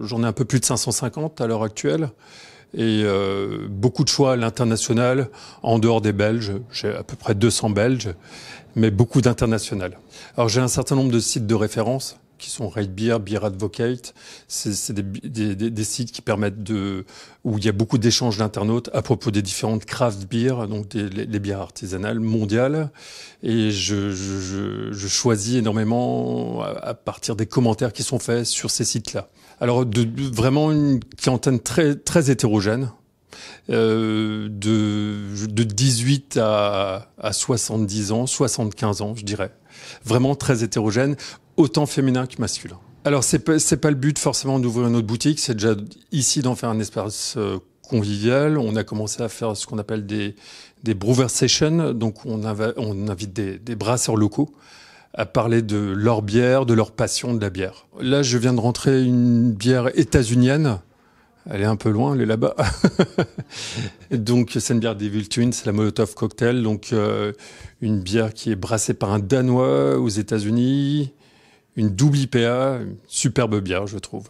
J'en ai un peu plus de 550 à l'heure actuelle et euh, beaucoup de choix à l'international, en dehors des Belges. J'ai à peu près 200 Belges, mais beaucoup d'international. Alors j'ai un certain nombre de sites de référence qui sont Red Beer Beer Advocate. C'est des, des, des, sites qui permettent de, où il y a beaucoup d'échanges d'internautes à propos des différentes craft beer, donc des, les, bières artisanales mondiales. Et je, je, je choisis énormément à, partir des commentaires qui sont faits sur ces sites-là. Alors de, vraiment une clientèle très très hétérogène. Euh, de, de 18 à, à 70 ans, 75 ans, je dirais. Vraiment très hétérogène, autant féminin que masculin. Alors, c'est pas, pas le but forcément d'ouvrir une autre boutique, c'est déjà ici d'en faire un espace euh, convivial. On a commencé à faire ce qu'on appelle des, des brewer sessions, donc on, invite des, des, brasseurs locaux à parler de leur bière, de leur passion de la bière. Là, je viens de rentrer une bière états-unienne. Elle est un peu loin, elle est là-bas. donc, c'est une bière des Twin, c'est la Molotov Cocktail. Donc, euh, une bière qui est brassée par un Danois aux États-Unis, une double IPA, une superbe bière, je trouve.